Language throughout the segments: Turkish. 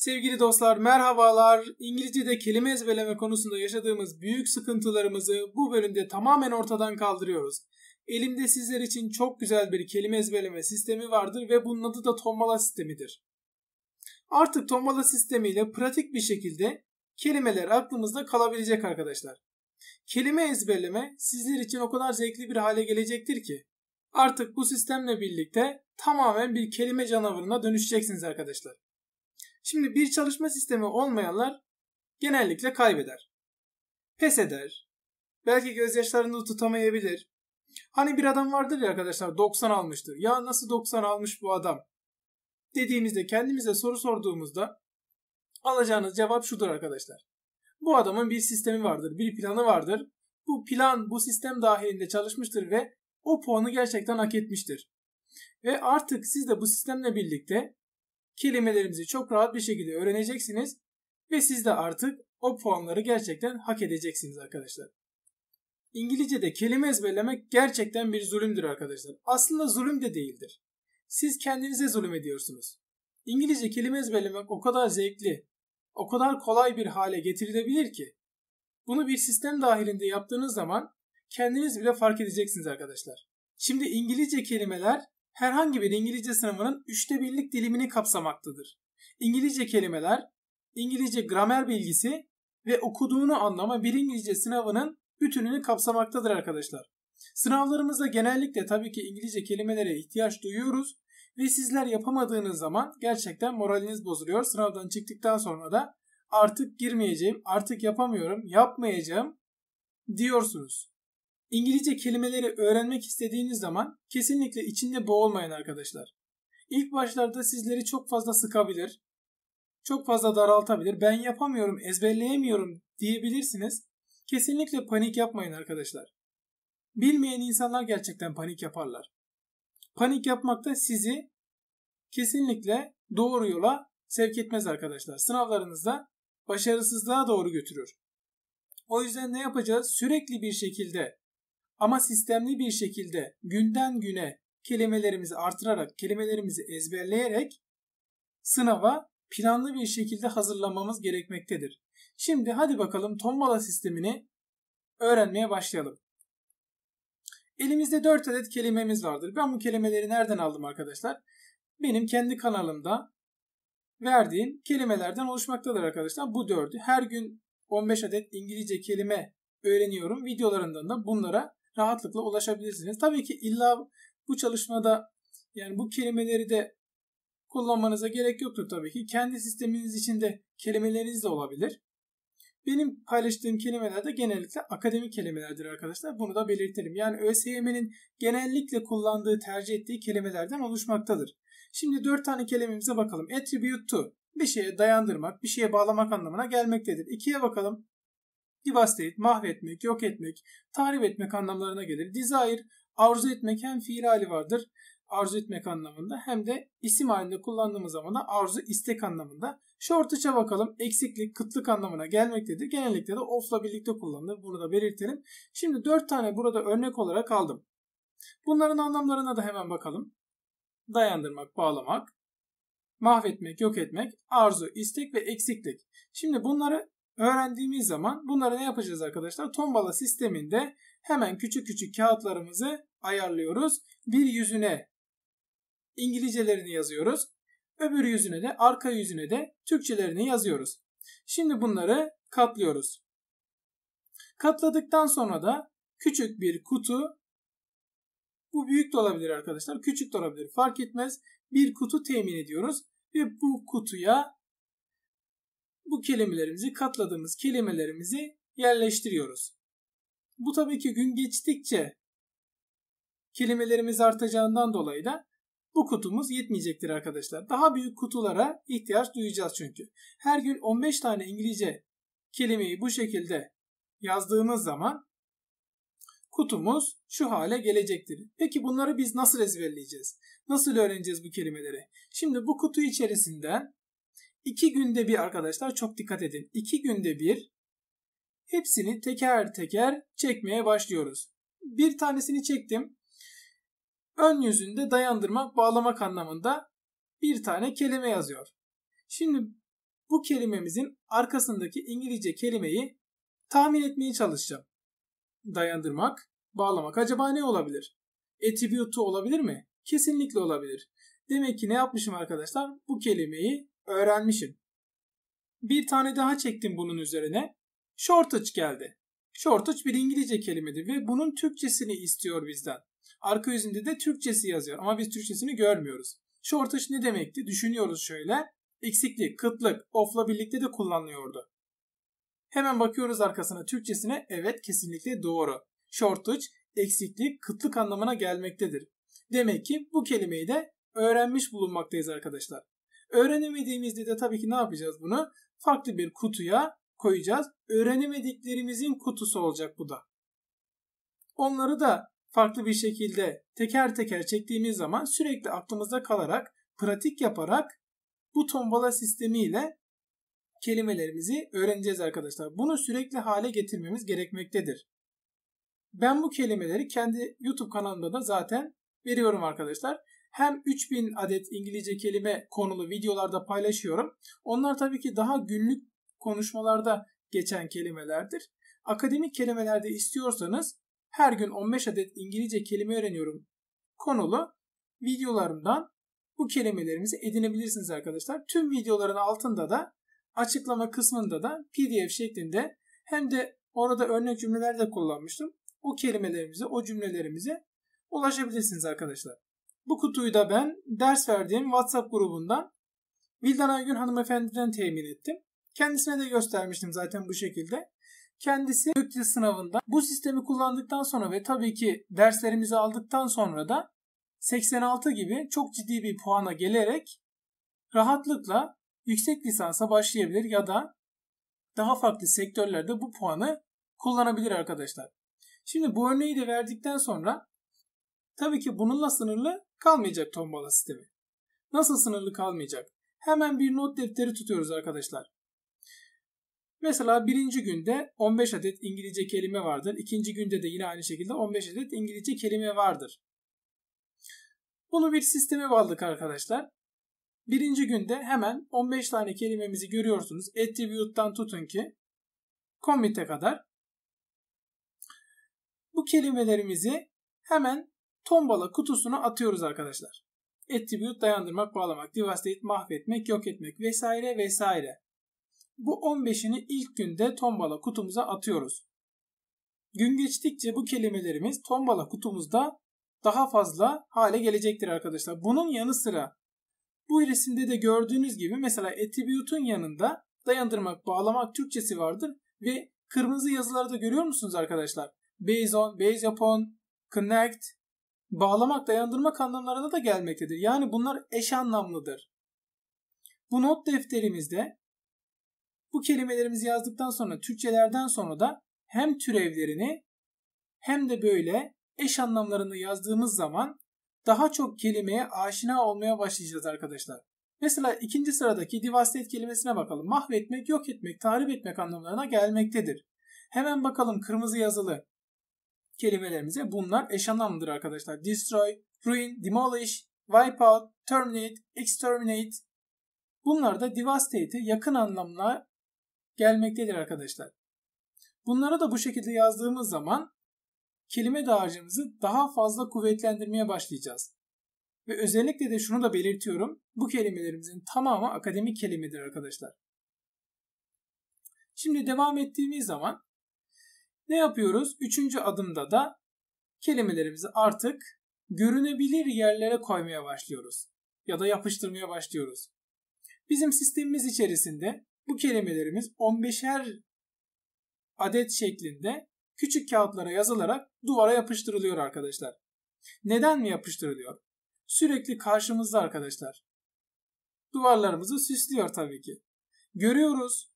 Sevgili dostlar merhabalar. İngilizce'de kelime ezberleme konusunda yaşadığımız büyük sıkıntılarımızı bu bölümde tamamen ortadan kaldırıyoruz. Elimde sizler için çok güzel bir kelime ezberleme sistemi vardır ve bunun adı da tombala sistemidir. Artık tombala sistemiyle pratik bir şekilde kelimeler aklımızda kalabilecek arkadaşlar. Kelime ezberleme sizler için o kadar zevkli bir hale gelecektir ki artık bu sistemle birlikte tamamen bir kelime canavarına dönüşeceksiniz arkadaşlar. Şimdi bir çalışma sistemi olmayanlar genellikle kaybeder. Pes eder. Belki gözyaşlarını tutamayabilir. Hani bir adam vardır ya arkadaşlar 90 almıştır. Ya nasıl 90 almış bu adam? Dediğimizde kendimize soru sorduğumuzda alacağınız cevap şudur arkadaşlar. Bu adamın bir sistemi vardır, bir planı vardır. Bu plan bu sistem dahilinde çalışmıştır ve o puanı gerçekten hak etmiştir. Ve artık siz de bu sistemle birlikte Kelimelerimizi çok rahat bir şekilde öğreneceksiniz ve siz de artık o puanları gerçekten hak edeceksiniz arkadaşlar. İngilizce'de kelime ezberlemek gerçekten bir zulümdür arkadaşlar. Aslında zulüm de değildir. Siz kendinize zulüm ediyorsunuz. İngilizce kelime ezberlemek o kadar zevkli, o kadar kolay bir hale getirilebilir ki. Bunu bir sistem dahilinde yaptığınız zaman kendiniz bile fark edeceksiniz arkadaşlar. Şimdi İngilizce kelimeler herhangi bir İngilizce sınavının üçte birlik dilimini kapsamaktadır. İngilizce kelimeler, İngilizce gramer bilgisi ve okuduğunu anlama bir İngilizce sınavının bütününü kapsamaktadır arkadaşlar. Sınavlarımızda genellikle tabii ki İngilizce kelimelere ihtiyaç duyuyoruz ve sizler yapamadığınız zaman gerçekten moraliniz bozuluyor. Sınavdan çıktıktan sonra da artık girmeyeceğim, artık yapamıyorum, yapmayacağım diyorsunuz. İngilizce kelimeleri öğrenmek istediğiniz zaman kesinlikle içinde boğulmayın arkadaşlar. İlk başlarda sizleri çok fazla sıkabilir, çok fazla daraltabilir. Ben yapamıyorum, ezberleyemiyorum diyebilirsiniz. Kesinlikle panik yapmayın arkadaşlar. Bilmeyen insanlar gerçekten panik yaparlar. Panik yapmak da sizi kesinlikle doğru yola sevk etmez arkadaşlar. Sınavlarınızda başarısızlığa doğru götürür. O yüzden ne yapacağız? Sürekli bir şekilde ama sistemli bir şekilde günden güne kelimelerimizi artırarak, kelimelerimizi ezberleyerek sınava planlı bir şekilde hazırlanmamız gerekmektedir. Şimdi hadi bakalım tombala sistemini öğrenmeye başlayalım. Elimizde 4 adet kelimemiz vardır. Ben bu kelimeleri nereden aldım arkadaşlar? Benim kendi kanalımda verdiğim kelimelerden oluşmaktadır arkadaşlar. Bu dördü her gün 15 adet İngilizce kelime öğreniyorum. Videolarından da bunlara rahatlıkla ulaşabilirsiniz. Tabii ki illa bu çalışmada yani bu kelimeleri de kullanmanıza gerek yoktur tabii ki. Kendi sisteminiz içinde kelimeleriniz de olabilir. Benim paylaştığım kelimeler de genellikle akademik kelimelerdir arkadaşlar. Bunu da belirtelim. Yani ÖSYM'nin genellikle kullandığı, tercih ettiği kelimelerden oluşmaktadır. Şimdi dört tane kelimemize bakalım. Attribute to bir şeye dayandırmak, bir şeye bağlamak anlamına gelmektedir. İkiye bakalım. Devastate, mahvetmek, yok etmek, tahrip etmek anlamlarına gelir. Desire, arzu etmek hem fiil hali vardır arzu etmek anlamında hem de isim halinde kullandığımız zaman da arzu istek anlamında. Shortage'a bakalım eksiklik, kıtlık anlamına gelmektedir. Genellikle de ofla birlikte kullanılır. Bunu da belirtelim. Şimdi 4 tane burada örnek olarak aldım. Bunların anlamlarına da hemen bakalım. Dayandırmak, bağlamak, mahvetmek, yok etmek, arzu, istek ve eksiklik. Şimdi bunları öğrendiğimiz zaman bunları ne yapacağız arkadaşlar? Tombala sisteminde hemen küçük küçük kağıtlarımızı ayarlıyoruz. Bir yüzüne İngilizcelerini yazıyoruz. Öbür yüzüne de arka yüzüne de Türkçelerini yazıyoruz. Şimdi bunları katlıyoruz. Katladıktan sonra da küçük bir kutu bu büyük de olabilir arkadaşlar, küçük de olabilir fark etmez. Bir kutu temin ediyoruz ve bu kutuya bu kelimelerimizi katladığımız kelimelerimizi yerleştiriyoruz. Bu tabii ki gün geçtikçe kelimelerimiz artacağından dolayı da bu kutumuz yetmeyecektir arkadaşlar. Daha büyük kutulara ihtiyaç duyacağız çünkü. Her gün 15 tane İngilizce kelimeyi bu şekilde yazdığımız zaman kutumuz şu hale gelecektir. Peki bunları biz nasıl ezberleyeceğiz? Nasıl öğreneceğiz bu kelimeleri? Şimdi bu kutu içerisinden İki günde bir arkadaşlar çok dikkat edin. İki günde bir hepsini teker teker çekmeye başlıyoruz. Bir tanesini çektim. Ön yüzünde dayandırmak, bağlamak anlamında bir tane kelime yazıyor. Şimdi bu kelimemizin arkasındaki İngilizce kelimeyi tahmin etmeye çalışacağım. Dayandırmak, bağlamak acaba ne olabilir? Attribute'u olabilir mi? Kesinlikle olabilir. Demek ki ne yapmışım arkadaşlar? Bu kelimeyi Öğrenmişim. Bir tane daha çektim bunun üzerine. Shortage geldi. Shortage bir İngilizce kelimedir ve bunun Türkçesini istiyor bizden. Arka yüzünde de Türkçesi yazıyor ama biz Türkçesini görmüyoruz. Shortage ne demekti? Düşünüyoruz şöyle. Eksiklik, kıtlık, off'la birlikte de kullanılıyordu. Hemen bakıyoruz arkasına Türkçesine. Evet kesinlikle doğru. Shortage eksiklik, kıtlık anlamına gelmektedir. Demek ki bu kelimeyi de öğrenmiş bulunmaktayız arkadaşlar. Öğrenemediğimizde de tabii ki ne yapacağız bunu? Farklı bir kutuya koyacağız. Öğrenemediklerimizin kutusu olacak bu da. Onları da farklı bir şekilde teker teker çektiğimiz zaman sürekli aklımızda kalarak, pratik yaparak bu tombala sistemiyle kelimelerimizi öğreneceğiz arkadaşlar. Bunu sürekli hale getirmemiz gerekmektedir. Ben bu kelimeleri kendi YouTube kanalımda da zaten veriyorum arkadaşlar hem 3000 adet İngilizce kelime konulu videolarda paylaşıyorum. Onlar tabii ki daha günlük konuşmalarda geçen kelimelerdir. Akademik kelimelerde istiyorsanız her gün 15 adet İngilizce kelime öğreniyorum konulu videolarımdan bu kelimelerimizi edinebilirsiniz arkadaşlar. Tüm videoların altında da açıklama kısmında da PDF şeklinde hem de orada örnek cümleler de kullanmıştım. O kelimelerimizi, o cümlelerimizi ulaşabilirsiniz arkadaşlar. Bu kutuyu da ben ders verdiğim WhatsApp grubundan Vildan Aygün hanımefendiden temin ettim. Kendisine de göstermiştim zaten bu şekilde. Kendisi Gökçe sınavında bu sistemi kullandıktan sonra ve tabii ki derslerimizi aldıktan sonra da 86 gibi çok ciddi bir puana gelerek rahatlıkla yüksek lisansa başlayabilir ya da daha farklı sektörlerde bu puanı kullanabilir arkadaşlar. Şimdi bu örneği de verdikten sonra Tabii ki bununla sınırlı kalmayacak tombala sistemi. Nasıl sınırlı kalmayacak? Hemen bir not defteri tutuyoruz arkadaşlar. Mesela birinci günde 15 adet İngilizce kelime vardır. İkinci günde de yine aynı şekilde 15 adet İngilizce kelime vardır. Bunu bir sisteme bağladık arkadaşlar. Birinci günde hemen 15 tane kelimemizi görüyorsunuz. Attribute'dan tutun ki commit'e kadar. Bu kelimelerimizi hemen tombala kutusuna atıyoruz arkadaşlar. Attribute dayandırmak, bağlamak, devastate, mahvetmek, yok etmek vesaire vesaire. Bu 15'ini ilk günde tombala kutumuza atıyoruz. Gün geçtikçe bu kelimelerimiz tombala kutumuzda daha fazla hale gelecektir arkadaşlar. Bunun yanı sıra bu resimde de gördüğünüz gibi mesela attribute'un yanında dayandırmak, bağlamak Türkçesi vardır ve kırmızı yazıları da görüyor musunuz arkadaşlar? Based on, based upon, connect, bağlamak, dayandırmak anlamlarına da gelmektedir. Yani bunlar eş anlamlıdır. Bu not defterimizde bu kelimelerimizi yazdıktan sonra Türkçelerden sonra da hem türevlerini hem de böyle eş anlamlarını yazdığımız zaman daha çok kelimeye aşina olmaya başlayacağız arkadaşlar. Mesela ikinci sıradaki divastet kelimesine bakalım. Mahvetmek, yok etmek, tahrip etmek anlamlarına gelmektedir. Hemen bakalım kırmızı yazılı kelimelerimize bunlar eş anlamlıdır arkadaşlar. Destroy, ruin, demolish, wipe out, terminate, exterminate. Bunlar da devastate'e yakın anlamla gelmektedir arkadaşlar. Bunları da bu şekilde yazdığımız zaman kelime dağarcığımızı daha fazla kuvvetlendirmeye başlayacağız. Ve özellikle de şunu da belirtiyorum. Bu kelimelerimizin tamamı akademik kelimedir arkadaşlar. Şimdi devam ettiğimiz zaman ne yapıyoruz? Üçüncü adımda da kelimelerimizi artık görünebilir yerlere koymaya başlıyoruz ya da yapıştırmaya başlıyoruz. Bizim sistemimiz içerisinde bu kelimelerimiz 15'er adet şeklinde küçük kağıtlara yazılarak duvara yapıştırılıyor arkadaşlar. Neden mi yapıştırılıyor? Sürekli karşımızda arkadaşlar. Duvarlarımızı süslüyor tabii ki. Görüyoruz,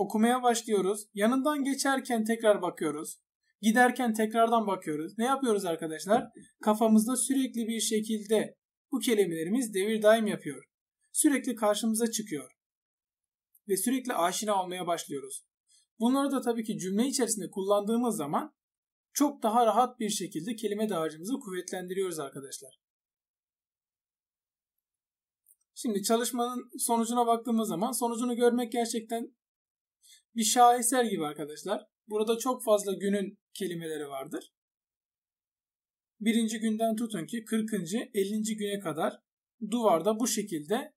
Okumaya başlıyoruz. Yanından geçerken tekrar bakıyoruz. Giderken tekrardan bakıyoruz. Ne yapıyoruz arkadaşlar? Kafamızda sürekli bir şekilde bu kelimelerimiz devir daim yapıyor. Sürekli karşımıza çıkıyor. Ve sürekli aşina olmaya başlıyoruz. Bunları da tabii ki cümle içerisinde kullandığımız zaman çok daha rahat bir şekilde kelime dağarcığımızı kuvvetlendiriyoruz arkadaşlar. Şimdi çalışmanın sonucuna baktığımız zaman sonucunu görmek gerçekten bir şaheser gibi arkadaşlar. Burada çok fazla günün kelimeleri vardır. Birinci günden tutun ki 40. 50. güne kadar duvarda bu şekilde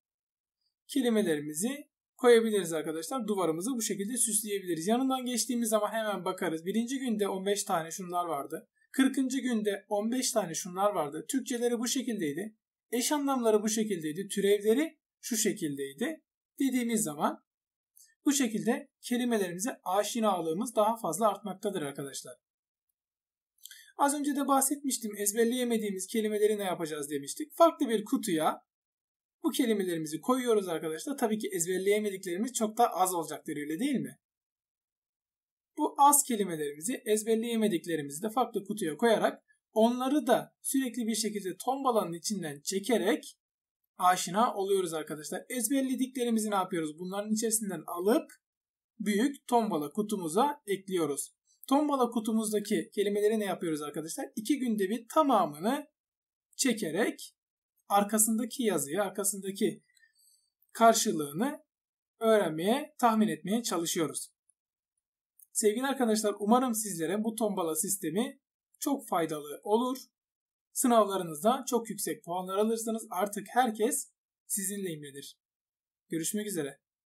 kelimelerimizi koyabiliriz arkadaşlar. Duvarımızı bu şekilde süsleyebiliriz. Yanından geçtiğimiz zaman hemen bakarız. Birinci günde 15 tane şunlar vardı. 40. günde 15 tane şunlar vardı. Türkçeleri bu şekildeydi. Eş anlamları bu şekildeydi. Türevleri şu şekildeydi. Dediğimiz zaman bu şekilde kelimelerimize aşinalığımız daha fazla artmaktadır arkadaşlar. Az önce de bahsetmiştim ezberleyemediğimiz kelimeleri ne yapacağız demiştik. Farklı bir kutuya bu kelimelerimizi koyuyoruz arkadaşlar. Tabii ki ezberleyemediklerimiz çok daha az olacaktır öyle değil mi? Bu az kelimelerimizi ezberleyemediklerimizi de farklı kutuya koyarak onları da sürekli bir şekilde tombalanın içinden çekerek aşina oluyoruz arkadaşlar. Ezberlediklerimizi ne yapıyoruz? Bunların içerisinden alıp büyük tombala kutumuza ekliyoruz. Tombala kutumuzdaki kelimeleri ne yapıyoruz arkadaşlar? İki günde bir tamamını çekerek arkasındaki yazıyı, arkasındaki karşılığını öğrenmeye, tahmin etmeye çalışıyoruz. Sevgili arkadaşlar umarım sizlere bu tombala sistemi çok faydalı olur. Sınavlarınızda çok yüksek puanlar alırsanız artık herkes sizinle imrenir. Görüşmek üzere.